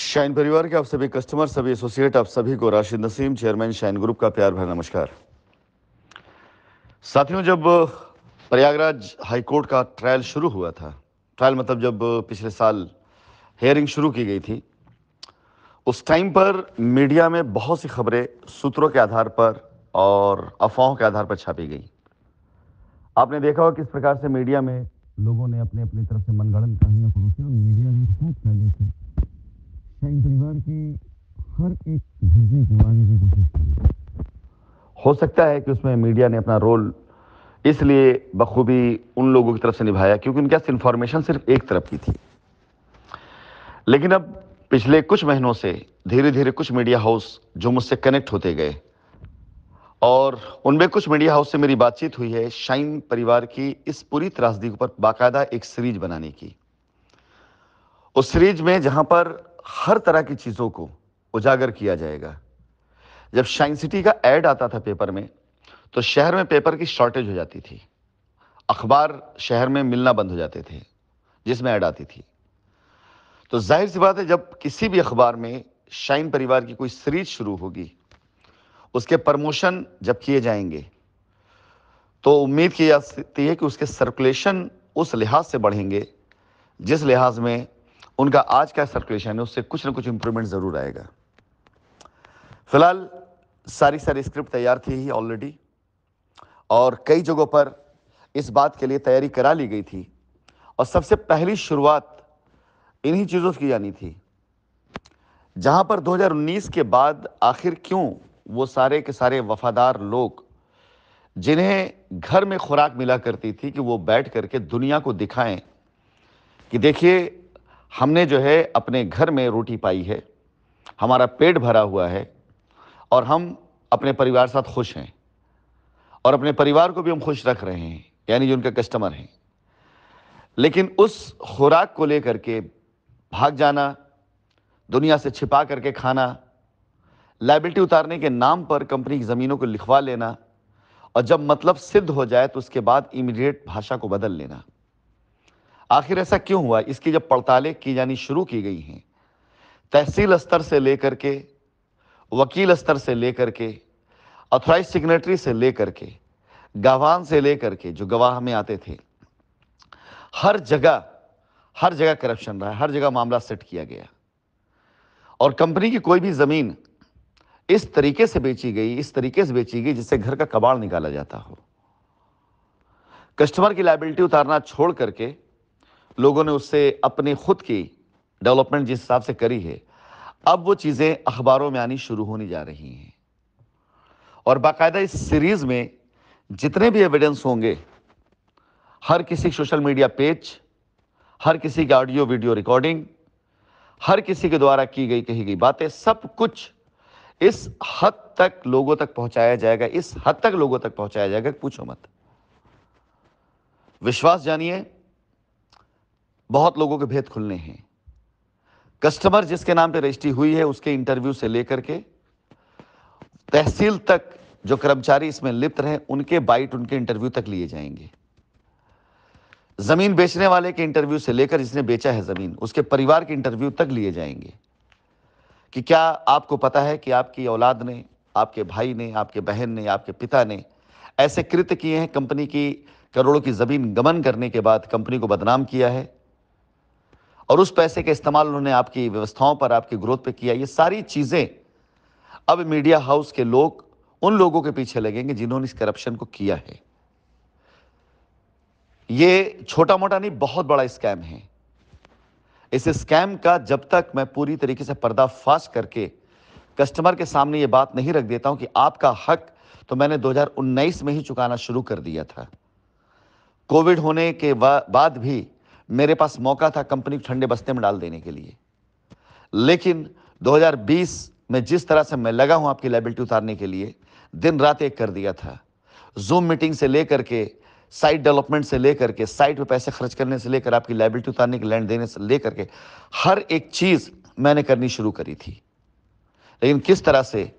shine परिवार के आप सभी कस्टमर सभी एसोसिएट आप सभी को Rashid Naseem chairman Shine group का प्यार भरा नमस्कार साथियों जब प्रयागराज हाईकोर्ट का ट्रायल शुरू हुआ था ट्रायल मतलब जब पिछले साल हेयरिंग शुरू की गई थी उस टाइम पर मीडिया में बहुत सी खबरें सूत्रों के आधार पर और अफवाहों के आधार पर छापी गई आपने देखा हो किस प्रकार से मीडिया में लोगों ने अपने अपनी तरफ से मनगढ़ंत कहानियां परोसी और मीडिया ने फैले थे हो सकता है कि उसमें मीडिया ने अपना रोल इसलिए बखूबी उन लोगों की तरफ से निभाया क्योंकि उनके पास इंफॉर्मेशन सिर्फ एक तरफ की थी लेकिन अब पिछले कुछ महीनों से धीरे धीरे कुछ मीडिया हाउस जो मुझसे कनेक्ट होते गए और उनमें कुछ मीडिया हाउस से मेरी बातचीत हुई है शाइन परिवार की इस पूरी त्रासदी पर बाकायदा एक सीरीज बनाने की उस सीरीज में जहां पर हर तरह की चीज़ों को उजागर किया जाएगा जब शाइन सिटी का एड आता था पेपर में तो शहर में पेपर की शॉर्टेज हो जाती थी अखबार शहर में मिलना बंद हो जाते थे जिसमें ऐड आती थी तो जाहिर सी बात है जब किसी भी अखबार में शाइन परिवार की कोई सीरीज शुरू होगी उसके प्रमोशन जब किए जाएंगे तो उम्मीद की जा सकती है कि उसके सर्कुलेशन उस लिहाज से बढ़ेंगे जिस लिहाज में उनका आज का सर्कुलेशन है उससे कुछ ना कुछ इंप्रूवमेंट ज़रूर आएगा फिलहाल सारी सारी स्क्रिप्ट तैयार थी ही ऑलरेडी और कई जगहों पर इस बात के लिए तैयारी करा ली गई थी और सबसे पहली शुरुआत इन्हीं चीज़ों की जानी थी जहां पर 2019 के बाद आखिर क्यों वो सारे के सारे वफादार लोग जिन्हें घर में खुराक मिला करती थी कि वो बैठ करके दुनिया को दिखाएं कि देखिए हमने जो है अपने घर में रोटी पाई है हमारा पेट भरा हुआ है और हम अपने परिवार साथ खुश हैं और अपने परिवार को भी हम खुश रख रहे हैं यानी जो उनके कस्टमर हैं लेकिन उस खुराक को लेकर के भाग जाना दुनिया से छिपा करके खाना लाइबिलिटी उतारने के नाम पर कंपनी की ज़मीनों को लिखवा लेना और जब मतलब सिद्ध हो जाए तो उसके बाद इमीडिएट भाषा को बदल लेना आखिर ऐसा क्यों हुआ इसकी जब पड़तालें की जानी शुरू की गई हैं तहसील स्तर से लेकर के वकील स्तर से लेकर के अथोराइज सिग्नेटरी से लेकर के गवान से लेकर के जो गवाह में आते थे हर जगह हर जगह करप्शन रहा हर जगह मामला सेट किया गया और कंपनी की कोई भी ज़मीन इस तरीके से बेची गई इस तरीके से बेची गई जिससे घर का कबाड़ निकाला जाता हो कस्टमर की लाइबिलिटी उतारना छोड़ करके लोगों ने उससे अपनी खुद की डेवलपमेंट जिस हिसाब से करी है अब वो चीज़ें अखबारों में आनी शुरू होने जा रही हैं और बाकायदा इस सीरीज़ में जितने भी एविडेंस होंगे हर किसी सोशल मीडिया पेज हर किसी की ऑडियो वीडियो रिकॉर्डिंग हर किसी के द्वारा की गई कही गई बातें सब कुछ इस हद तक लोगों तक पहुंचाया जाएगा इस हद तक लोगों तक पहुंचाया जाएगा पूछो मत विश्वास जानिए बहुत लोगों के भेद खुलने हैं कस्टमर जिसके नाम पे रजिस्ट्री हुई है उसके इंटरव्यू से लेकर के तहसील तक जो कर्मचारी इसमें लिप्त रहे उनके बाइट उनके इंटरव्यू तक लिए जाएंगे जमीन बेचने वाले के इंटरव्यू से लेकर जिसने बेचा है जमीन उसके परिवार के इंटरव्यू तक लिए जाएंगे कि क्या आपको पता है कि आपकी औलाद ने आपके भाई ने आपके बहन ने आपके पिता ने ऐसे कृत्य किए हैं कंपनी की करोड़ों की जमीन गमन करने के बाद कंपनी को बदनाम किया है और उस पैसे का इस्तेमाल उन्होंने आपकी व्यवस्थाओं पर आपकी ग्रोथ पर किया ये सारी चीज़ें अब मीडिया हाउस के लोग उन लोगों के पीछे लगेंगे जिन्होंने इस करप्शन को किया है ये छोटा मोटा नहीं बहुत बड़ा स्कैम है इस स्कैम का जब तक मैं पूरी तरीके से पर्दाफाश करके कस्टमर के सामने ये बात नहीं रख देता हूं कि आपका हक तो मैंने 2019 में ही चुकाना शुरू कर दिया था कोविड होने के बाद भी मेरे पास मौका था कंपनी को ठंडे बस्ते में डाल देने के लिए लेकिन 2020 में जिस तरह से मैं लगा हूं आपकी लाइबिलिटी उतारने के लिए दिन रात एक कर दिया था जूम मीटिंग से लेकर के साइट डेवलपमेंट से लेकर के साइट पे पैसे खर्च करने से लेकर आपकी लाइबिलिटी उतारने के लैंड देने से लेकर के हर एक चीज़ मैंने करनी शुरू करी थी लेकिन किस तरह से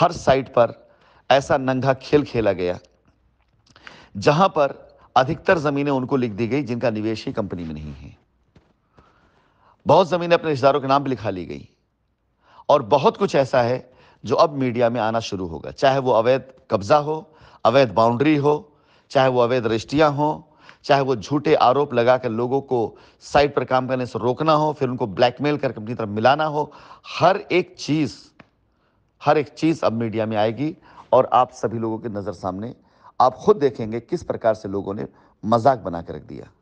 हर साइट पर ऐसा नंगा खेल खेला गया जहां पर अधिकतर ज़मीनें उनको लिख दी गई जिनका निवेश ही कंपनी में नहीं है बहुत ज़मीनें अपने रिश्तेदारों के नाम पर लिखा ली गई और बहुत कुछ ऐसा है जो अब मीडिया में आना शुरू होगा चाहे वो अवैध कब्ज़ा हो अवैध बाउंड्री हो चाहे वो अवैध रजिस्ट्रियां हो चाहे वो झूठे आरोप लगाकर लोगों को साइट पर काम करने से रोकना हो फिर उनको ब्लैकमेल करके अपनी तरफ मिलाना हो हर एक चीज़ हर एक चीज़ अब मीडिया में आएगी और आप सभी लोगों की नज़र सामने आप खुद देखेंगे किस प्रकार से लोगों ने मजाक बना के रख दिया